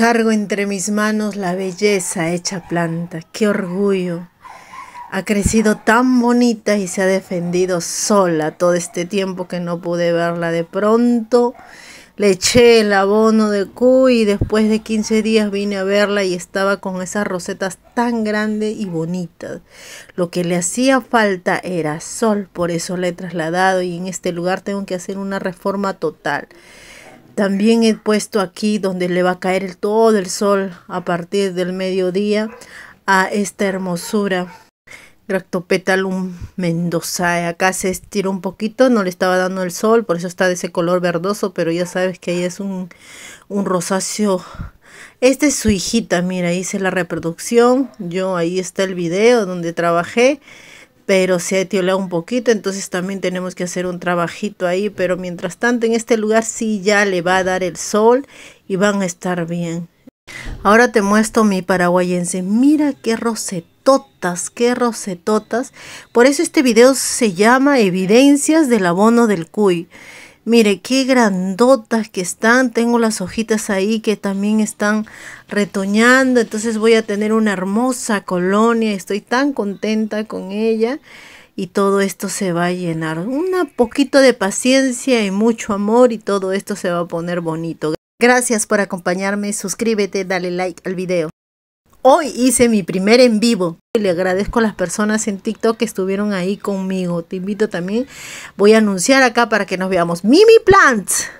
Cargo entre mis manos la belleza hecha planta. ¡Qué orgullo! Ha crecido tan bonita y se ha defendido sola todo este tiempo que no pude verla. De pronto le eché el abono de cuy y después de 15 días vine a verla y estaba con esas rosetas tan grandes y bonitas. Lo que le hacía falta era sol, por eso la he trasladado y en este lugar tengo que hacer una reforma total. También he puesto aquí donde le va a caer todo el sol a partir del mediodía a esta hermosura. Gractopetalum mendozae. Acá se estiró un poquito, no le estaba dando el sol, por eso está de ese color verdoso, pero ya sabes que ahí es un, un rosáceo. Esta es su hijita, mira, hice la reproducción. Yo ahí está el video donde trabajé pero se ha etiolado un poquito, entonces también tenemos que hacer un trabajito ahí, pero mientras tanto en este lugar sí ya le va a dar el sol y van a estar bien. Ahora te muestro mi paraguayense, mira qué rosetotas, qué rosetotas, por eso este video se llama Evidencias del abono del cuy. Mire, qué grandotas que están. Tengo las hojitas ahí que también están retoñando. Entonces voy a tener una hermosa colonia. Estoy tan contenta con ella. Y todo esto se va a llenar. Un poquito de paciencia y mucho amor y todo esto se va a poner bonito. Gracias por acompañarme. Suscríbete, dale like al video. Hoy hice mi primer en vivo. Le agradezco a las personas en TikTok que estuvieron ahí conmigo. Te invito también. Voy a anunciar acá para que nos veamos. Mimi Plants.